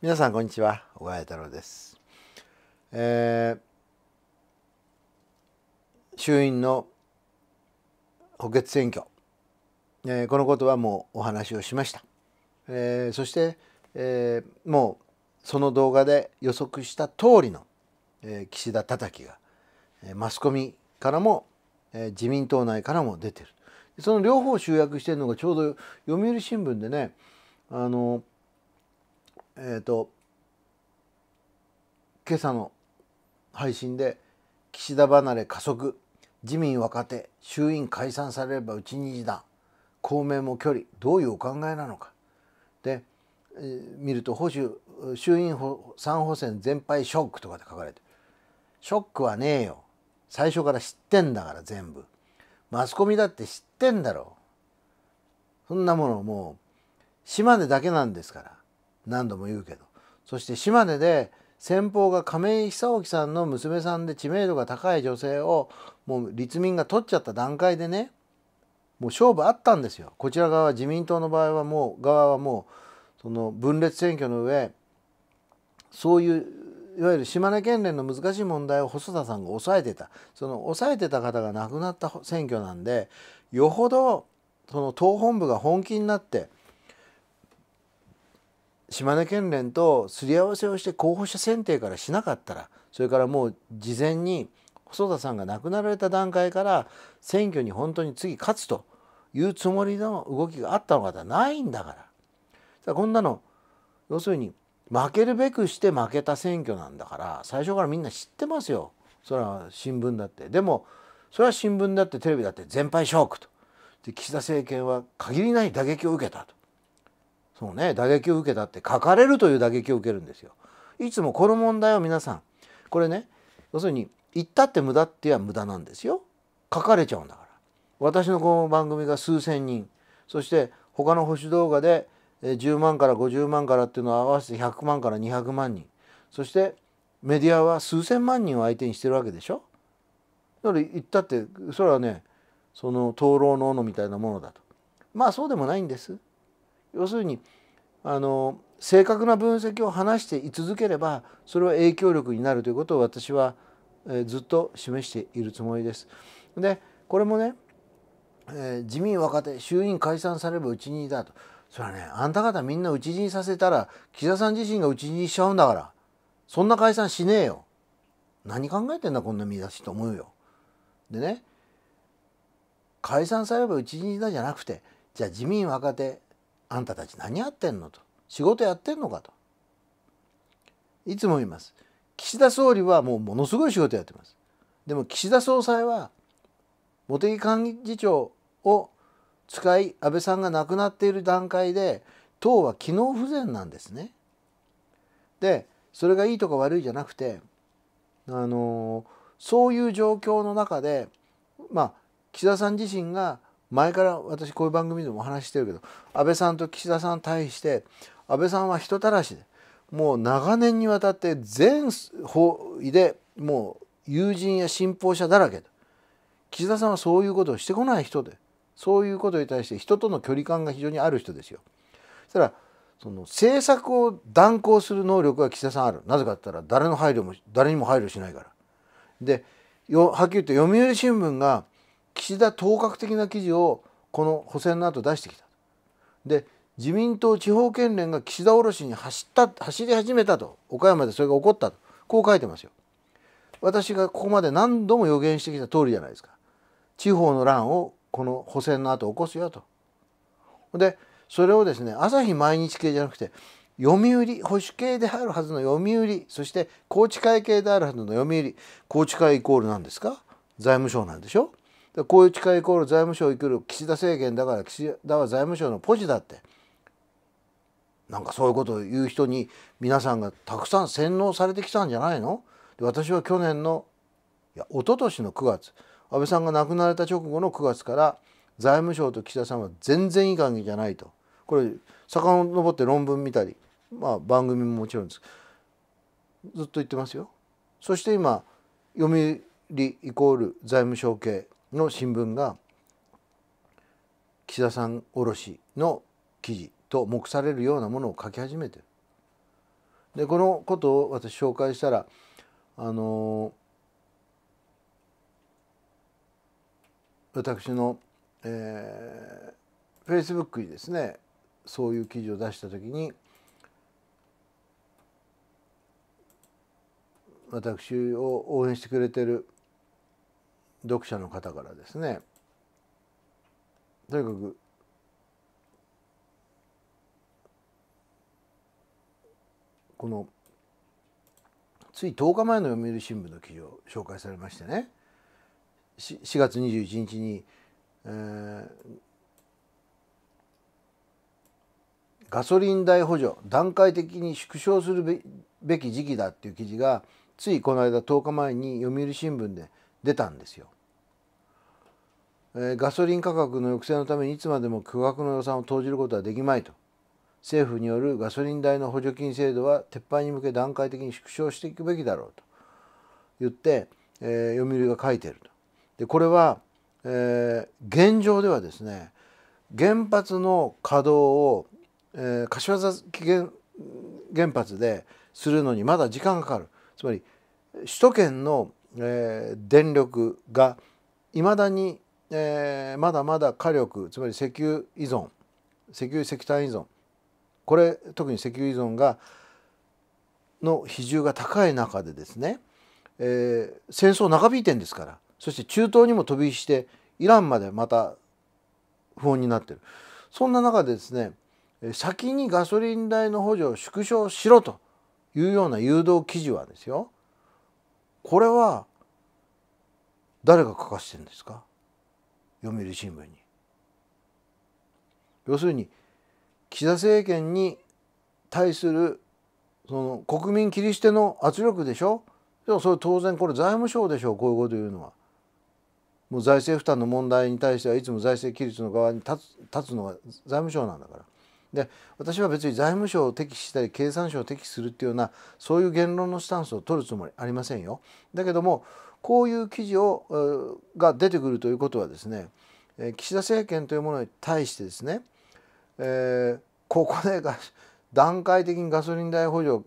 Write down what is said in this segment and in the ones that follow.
皆さんこんにちは小川太郎です、えー、衆院の補欠選挙、えー、このことはもうお話をしました、えー、そして、えー、もうその動画で予測した通りの、えー、岸田叩きが、えー、マスコミからも、えー、自民党内からも出てるその両方集約してるのがちょうど読売新聞でねあのえっ、ー、と今朝の配信で岸田離れ加速自民若手衆院解散されればうちに時短公明も距離どういうお考えなのかで、えー、見ると保守衆院3補選全敗ショックとかで書かれてショックはねえよ最初から知ってんだから全部マスコミだって知ってんだろそんなものもう島根だけなんですから何度も言うけどそして島根で先方が亀井久興さんの娘さんで知名度が高い女性をもう立民が取っちゃった段階でねもう勝負あったんですよこちら側自民党の場合はもう側はもうその分裂選挙の上そういういわゆる島根県連の難しい問題を細田さんが抑えてたその抑えてた方が亡くなった選挙なんでよほどその党本部が本気になって島根県連とすり合わせをして候補者選定からしなかったらそれからもう事前に細田さんが亡くなられた段階から選挙に本当に次勝つというつもりの動きがあったのかではないんだからだこんなの要するに負けるべくして負けた選挙なんだから最初からみんな知ってますよそれは新聞だってでもそれは新聞だってテレビだって全敗ショックとで岸田政権は限りない打撃を受けたとそうね打撃を受けたって書かれるという打撃を受けるんですよ。いつもこの問題を皆さんこれね要するに言ったって無駄っては無駄なんですよ。書かれちゃうんだから。私のこの番組が数千人そして他の保守動画で10万から50万からっていうのを合わせて100万から200万人そしてメディアは数千万人を相手にしてるわけでしょ。だから言ったってそれはねその灯籠の斧みたいなものだと。まあそうでもないんです。要するにあの正確な分析を話してい続ければそれは影響力になるということを私はずっと示しているつもりです。でこれもね、え自民若手衆院解散さればうちにだとそれはねあんた方みんなうちにさせたら岸田さん自身がうちにしちゃうんだからそんな解散しねえよ何考えてんだこんな見出しと思うよ。でね解散さればうちにだじゃなくてじゃあ自民若手あんたたち何やってんのと仕事やってんのかといつも言います岸田総理はもうものすごい仕事やってますでも岸田総裁は茂木幹事長を使い安倍さんが亡くなっている段階で党は機能不全なんですね。でそれがいいとか悪いじゃなくてあのそういう状況の中でまあ岸田さん自身が前から私こういう番組でもお話ししてるけど安倍さんと岸田さんに対して安倍さんは人たらしでもう長年にわたって全方位でもう友人や信奉者だらけ岸田さんはそういうことをしてこない人でそういうことに対して人との距離感が非常にある人ですよ。そしたらその政策を断行する能力は岸田さんあるなぜかって言ったら誰の配慮も誰にも配慮しないから。ではっきり言って読売新聞が岸田当確的な記事をこの補選の後出してきた。で自民党地方県連が岸田卸に走った走り始めたと岡山でそれが起こったとこう書いてますよ。私がここまで何度も予言してきた通りじゃないですか。地方の乱をこの補選の後起こすよと。でそれをですね朝日毎日系じゃなくて読売保守系であるはずの読売そして宏池会系であるはずの読売宏池会イコールなんですか財務省なんでしょでこういういイコール財務省イ生きる岸田政権だから岸田は財務省のポジだってなんかそういうことを言う人に皆さんがたくさん洗脳されてきたんじゃないので私は去年のいや一昨年の9月安倍さんが亡くなられた直後の9月から財務省と岸田さんは全然いい関係じゃないとこれ遡って論文見たり、まあ、番組ももちろんですずっと言ってますよ。そして今読売イコール財務省系の新聞が岸田さんおろしの記事と目されるようなものを書き始めてでこのことを私紹介したらあの私の、えー、f a c e b o o にですねそういう記事を出した時に私を応援してくれてる読者の方からですねとにかくこのつい10日前の読売新聞の記事を紹介されましてね4月21日に、えー、ガソリン代補助段階的に縮小するべき時期だっていう記事がついこの間10日前に読売新聞で出たんですよ。ガソリン価格の抑制のためにいつまでも巨額の予算を投じることはできまいと政府によるガソリン代の補助金制度は撤廃に向け段階的に縮小していくべきだろうと言って、えー、読売が書いていると。でこれは、えー、現状ではですね原発の稼働を、えー、柏崎原原発でするのにまだ時間がかかるつまり首都圏の、えー、電力がいまだにえー、まだまだ火力つまり石油依存石油石炭依存これ特に石油依存がの比重が高い中でですね、えー、戦争長引いてんですからそして中東にも飛び火してイランまでまた不穏になってるそんな中でですね先にガソリン代の補助を縮小しろというような誘導記事はですよこれは誰が書かしてるんですか読売新聞に。要するに岸田政権に対するその国民切り捨ての圧力でしょでもそれ当然これ財務省でしょこういうこと言うのは。もう財政負担の問題に対してはいつも財政規律の側に立つ立つのは財務省なんだから。で私は別に財務省を敵視したり経産省を敵視するっていうようなそういう言論のスタンスを取るつもりありませんよ。だけどもこういう記事をが出てくるということはですね岸田政権というものに対してですね、えー、ここで段階的にガソリン代補助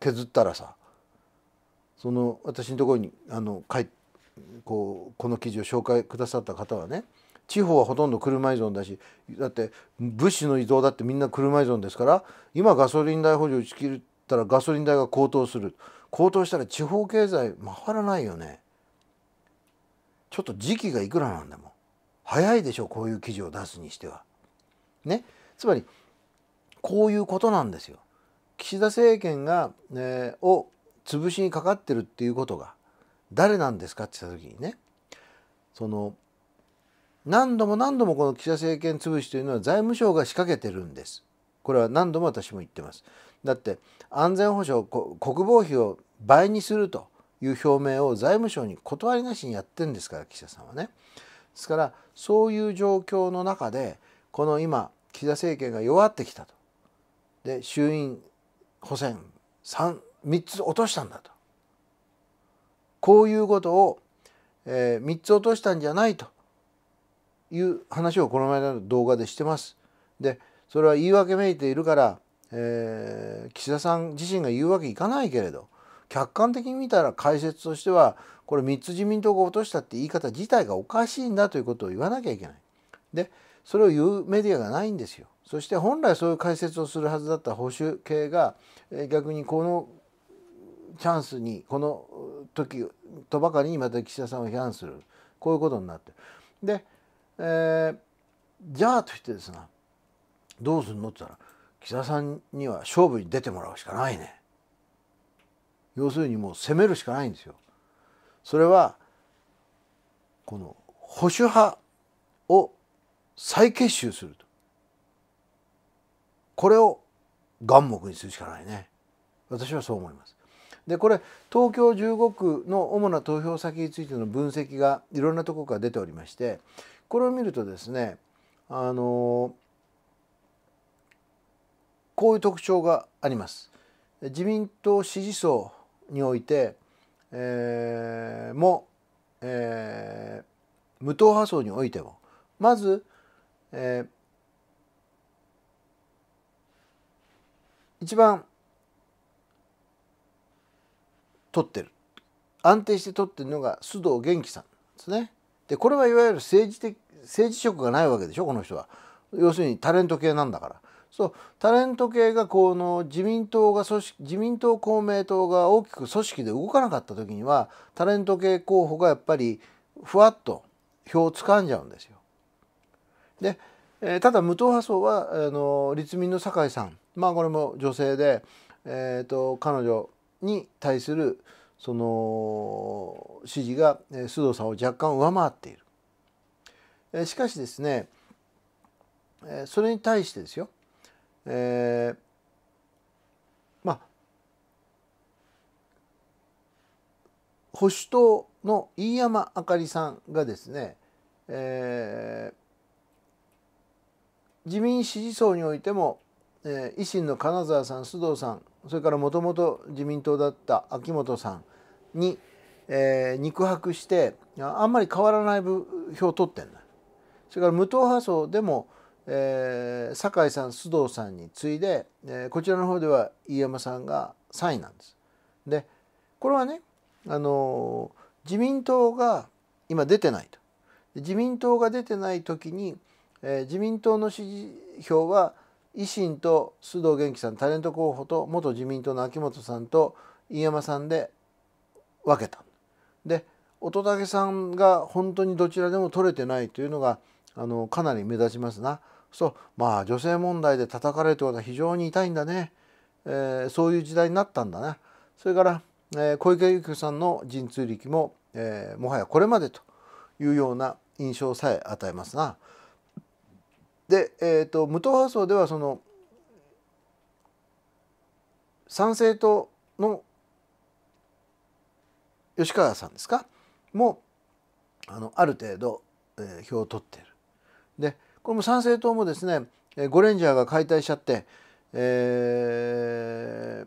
削ったらさその私のところにあのいこうこの記事を紹介くださった方はね地方はほとんど車依存だしだって物資の移動だってみんな車依存ですから今ガソリン代補助打ち切ったらガソリン代が高騰する。高騰したら地方経済回らないよねちょっと時期がいくらなんでも早いでしょこういう記事を出すにしては。ねつまりこういうことなんですよ。岸田政権が、ね、を潰しにかかってるっていうことが誰なんですかって言った時にねその何度も何度もこの岸田政権潰しというのは財務省が仕掛けてるんです。これは何度も私も言ってます。だって安全保障国防費を倍にするという表明を財務省に断りなしにやってんですから岸田さんはね。ですからそういう状況の中でこの今岸田政権が弱ってきたとで衆院補選 3, 3つ落としたんだとこういうことを、えー、3つ落としたんじゃないという話をこの前の動画でしてます。でそれは言い訳めいているからえー、岸田さん自身が言うわけいかないけれど客観的に見たら解説としてはこれ3つ自民党が落としたって言い方自体がおかしいんだということを言わなきゃいけない。でそれを言うメディアがないんですよ。そして本来そういう解説をするはずだった保守系が、えー、逆にこのチャンスにこの時とばかりにまた岸田さんを批判するこういうことになってる。で、えー、じゃあとしてですねどうするのって言ったら岸田さんには勝負に出てもらうしかないね要するにもう攻めるしかないんですよそれはこの保守派を再結集するとこれを眼目にするしかないね私はそう思いますでこれ東京15区の主な投票先についての分析がいろんなところから出ておりましてこれを見るとですねあのーこういう特徴があります。自民党支持層において、えー、も、えー、無党派層においてもまず、えー、一番取ってる安定して取ってるのが須藤元気さんですね。でこれはいわゆる政治的政治色がないわけでしょこの人は。要するにタレント系なんだから。そうタレント系がこの自民党が組織自民党公明党が大きく組織で動かなかった時にはタレント系候補がやっぱりふわっと票を掴んじゃうんですよ。で、えー、ただ無党派層はあの立民の酒井さんまあこれも女性で、えーと、彼女に対するその支持が、えー、須藤さんを若干上回っている。えー、しかしですね、えそれに対してですよえー、まあ保守党の飯山あかりさんがですね、えー、自民支持層においても、えー、維新の金沢さん須藤さんそれからもともと自民党だった秋元さんに、えー、肉薄してあんまり変わらない票を取ってんだそれから無党派層でも、えー、酒井さん須藤さんに次いで、えー、こちらの方では飯山さんが3位なんです。でこれはね、あのー、自民党が今出てないと。自民党が出てない時に、えー、自民党の支持票は維新と須藤元気さんタレント候補と元自民党の秋元さんと飯山さんで分けた。で乙武さんが本当にどちらでも取れてないというのがあのかなり目立ちますな。そうまあ女性問題で叩かれてるとは非常に痛いんだね、えー、そういう時代になったんだなそれから、えー、小池百合子さんの神通力も、えー、もはやこれまでというような印象さえ与えますな。で、えーと、と無党派層ではその参政党の吉川さんですかもあのある程度、えー、票を取っている。でこれも参政党もですねゴレンジャーが解体しちゃって、えー、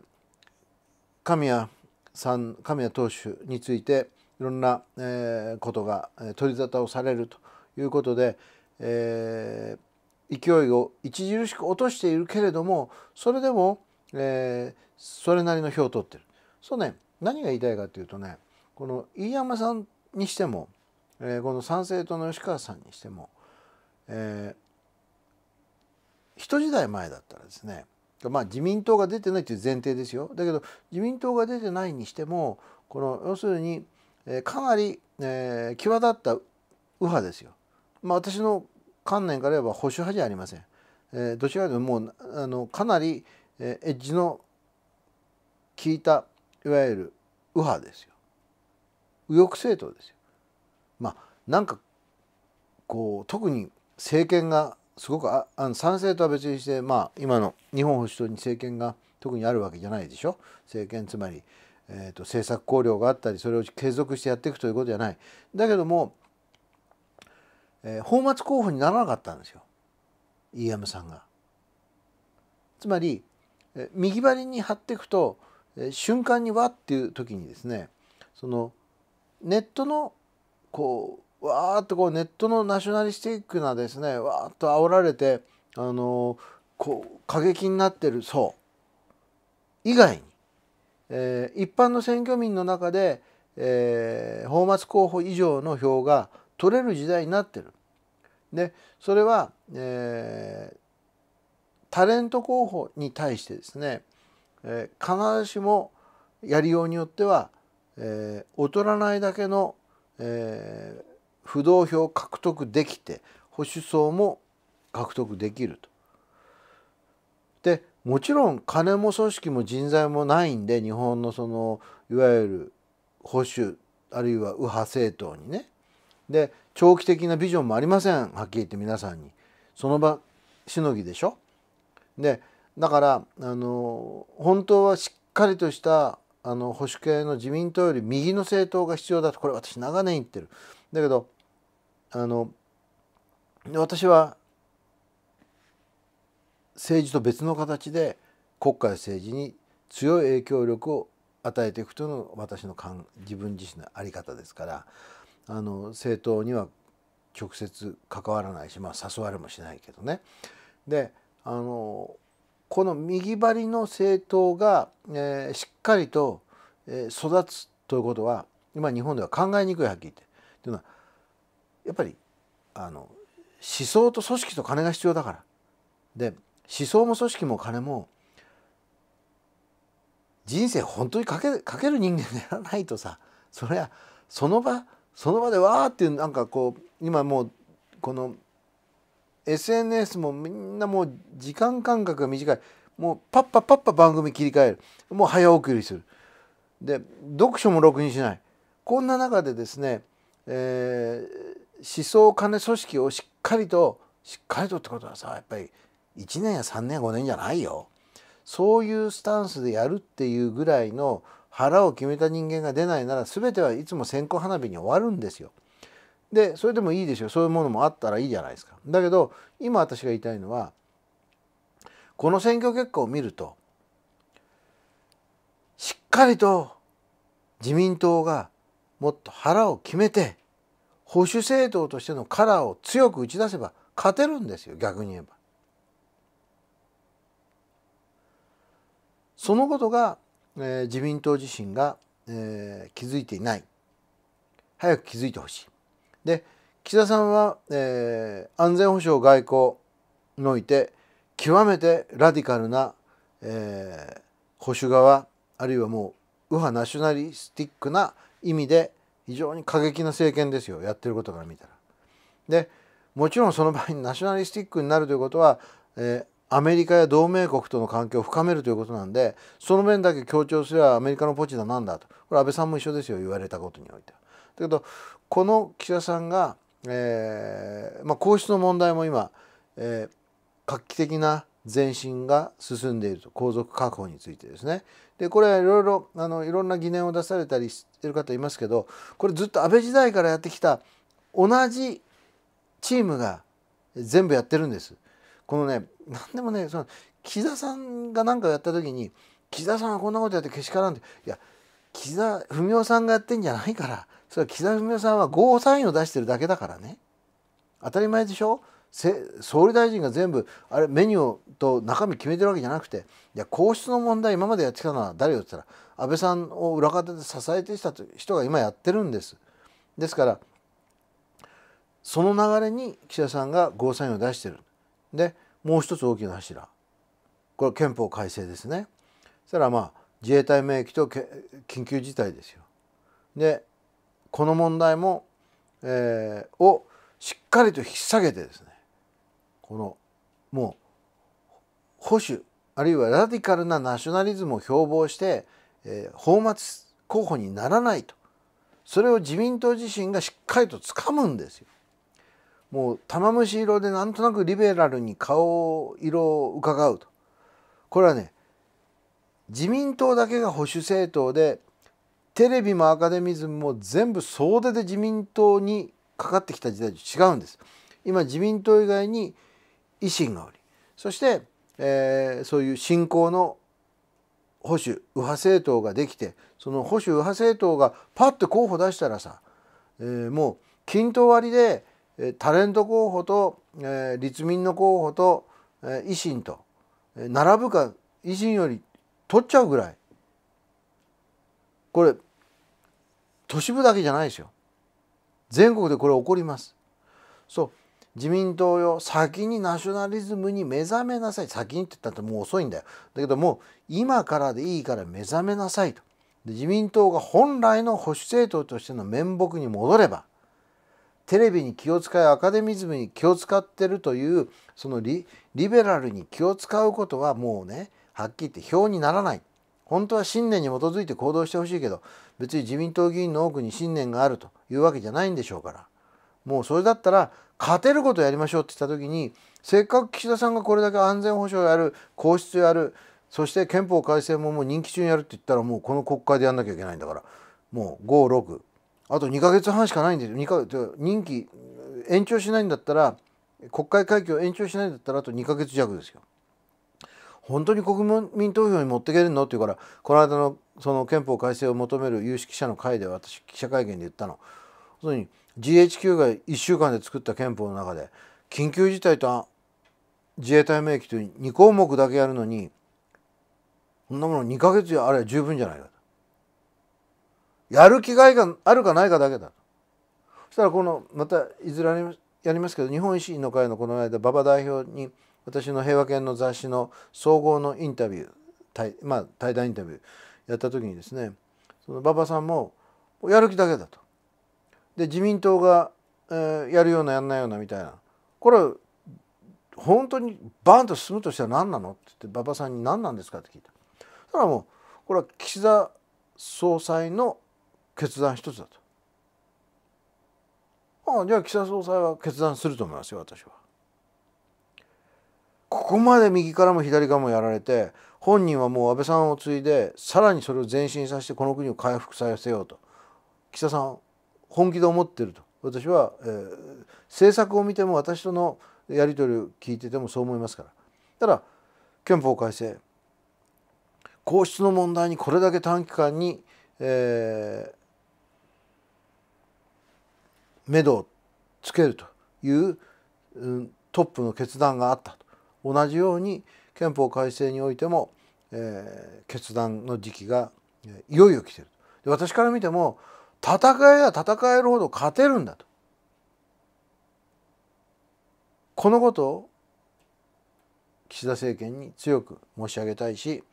神谷さん神谷党首についていろんな、えー、ことが取り沙汰をされるということで、えー、勢いを著しく落としているけれどもそれでも、えー、それなりの票を取ってる。そうね何が言いたいかというとねこの飯山さんにしても、えー、この参政党の吉川さんにしてもえー、一時代前だったらですねまあ自民党が出てないという前提ですよだけど自民党が出てないにしてもこの要するに、えー、かなり、えー、際立った右派ですよ。まあ、私の観念から言えば保守派じゃありません。えー、どちらかというともうあのかなり、えー、エッジの効いたいわゆる右派ですよ。右翼政党ですよ。まあなんかこう特に政権がすごくああの賛成とは別にして、まあ、今の日本保守党に政権が特にあるわけじゃないでしょ政権つまり、えーと、政策考慮があったりそれを継続してやっていくということじゃないだけども、えー、法末候補にならなかったんですよ飯山さんが。つまり、えー、右張りに張っていくと、えー、瞬間にわっていう時にですねそのネットのこうわーっとこうネットのナショナリスティックなですねわーっと煽られて、あのこう過激になってる層以外に、えー、一般の選挙民の中で、えー、泡沫候補以上の票が取れる時代になってる。でそれは、えー、タレント候補に対してですね、えー、必ずしもやりようによっては、えー、劣らないだけの、えー、不動票を獲得できて保守層も獲得できると。でもちろん金も組織も人材もないんで日本のそのいわゆる保守あるいは右派政党にねで長期的なビジョンもありませんはっきり言って皆さんにその場しのぎでしょでだからあの本当はしっかりとしたあの保守系の自民党より右の政党が必要だとこれ私長年言ってるだけどあの私は政治と別の形で国家や政治に強い影響力を与えていくというのが私の自分自身の在り方ですからあの政党には直接関わらないし、まあ、誘われもしないけどね。であのこの右張りの政党が、えー、しっかりと、えー、育つということは今日本では考えにくいはっきり言って。というのはやっぱりあの思想と組織と金が必要だからで思想も組織も金も人生本当にかけかける人間でやらないとさそりゃその場その場でわーっていうなんかこう今もうこの SNS もみんなもう時間間隔が短いもうパッパパッパ番組切り替えるもう早送りするで読書もろくにしないこんな中でですね、えー、思想金組織をしっかりとしっかりとってことはさやっぱり1年や3年5年じゃないよそういうスタンスでやるっていうぐらいの腹を決めた人間が出ないなら全てはいつも線香花火に終わるんですよ。でそれでもいいでしょそういうものもあったらいいじゃないですか。だけど今私が言いたいのはこの選挙結果を見るとしっかりと自民党がもっと腹を決めて保守政党としてのカラーを強く打ち出せば勝てるんですよ逆に言えば。そのことが、えー、自民党自身が、えー、気づいていない早く気づいてほしい。で岸田さんは、えー、安全保障外交において極めてラディカルな、えー、保守側あるいはもう右派ナショナリスティックな意味で非常に過激な政権ですよやってることから見たら。でもちろんその場合ナショナリスティックになるということは、えー、アメリカや同盟国との関係を深めるということなんでその面だけ強調すればアメリカのポチだなんだとこれ安倍さんも一緒ですよ言われたことにおいては。だけどこの岸田さんが、えーまあ、皇室の問題も今、えー、画期的な前進が進んでいると皇族確保についてですね。でこれはいろいろあのいろんな疑念を出されたりしてる方いますけどこれずっと安倍時代からやってきた同じチームが全部やってるんです。このね何でもねその岸田さんが何かやった時に岸田さんはこんなことやってけしからんっていや岸田文雄さんがやってんじゃないからそれは岸田文雄さんはゴーサインを出してるだけだからね当たり前でしょ総理大臣が全部あれメニューと中身決めてるわけじゃなくていや皇室の問題今までやってきたのは誰よって言ったら安倍さんを裏方で支えてきた人が今やってるんです。ですからその流れに岸田さんがゴーサインを出してる。でもう一つ大きな柱これ憲法改正ですね。そしたらまあ自衛隊免疫と緊急事態ですよ。でこの問題も、えー、をしっかりと引き下げてですねこのもう保守あるいはラディカルなナショナリズムを標榜して、えー、放末候補にならないとそれを自民党自身がしっかりと掴むんですよ。もう玉虫色でなんとなくリベラルに顔色をうかがうとこれはね自民党だけが保守政党でテレビもアカデミズムも全部総出で自民党にかかってきた時代と違うんです。今自民党以外に維新がおりそして、えー、そういう信仰の保守右派政党ができてその保守右派政党がパッて候補出したらさ、えー、もう均等割でタレント候補と、えー、立民の候補と、えー、維新と、え並ぶか維新より取っちゃうぐらいこれ都市部だけじゃないですよ全国でこれ起こりますそう自民党よ先にナショナリズムに目覚めなさい先にって言ったってもう遅いんだよだけども今からでいいから目覚めなさいとで自民党が本来の保守政党としての面目に戻ればテレビに気を使いアカデミズムに気を使ってるというそのリリベラルに気を使うことはもうねはっきり言って票にならない本当は信念に基づいて行動してほしいけど別に自民党議員の多くに信念があるというわけじゃないんでしょうから。もうそれだったら勝てることやりましょうって言った時にせっかく岸田さんがこれだけ安全保障やる皇室やるそして憲法改正ももう任期中にやるって言ったらもうこの国会でやんなきゃいけないんだからもう56あと2ヶ月半しかないんで2ヶ月任期延長しないんだったら国会会期を延長しないんだったらあと2ヶ月弱ですよ。本当に国民投票に持っていけるのって言うからこの間のその憲法改正を求める有識者の会で私記者会見で言ったの。に GHQ が1週間で作った憲法の中で緊急事態と自衛隊名記という2項目だけやるのにそんなもの2ヶ月あれば十分じゃないかやる気概があるかないかだけだそしたらこのまたいずれやりますけど日本維新の会のこの間馬場代表に私の平和犬の雑誌の総合のインタビュー対,、まあ、対談インタビューやった時にですねその馬場さんもやる気だけだとで自民党が、えー、やるようなやんないようなみたいなこれ本当にバーンと進むとしては何なのって言って馬場さんに何なんですかって聞いたそからもうこれは岸田総裁の決断一つだと。ああじゃあ岸田総裁は決断すると思いますよ私は。ここまで右からも左からもやられて本人はもう安倍さんを継いでさらにそれを前進させてこの国を回復させようと岸田さん本気で思ってると私は、えー、政策を見ても私とのやり取りを聞いててもそう思いますからただ憲法改正皇室の問題にこれだけ短期間に、えー、目処をつけるという、うん、トップの決断があったと同じように憲法改正においても、えー、決断の時期がいよいよ来てる私から見ても戦えば戦えるほど勝てるんだとこのことを岸田政権に強く申し上げたいし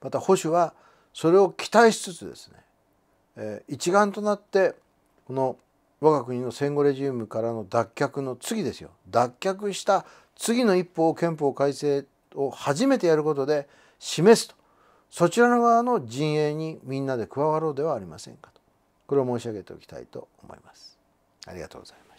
また保守はそれを期待しつつですね、え一丸となってこの我が国の戦後レジウムからの脱却の次ですよ脱却した次の一歩を憲法改正を初めてやることで示すとそちらの側の陣営にみんなで加わろうではありませんか。これを申し上げておきたいと思います。ありがとうございます。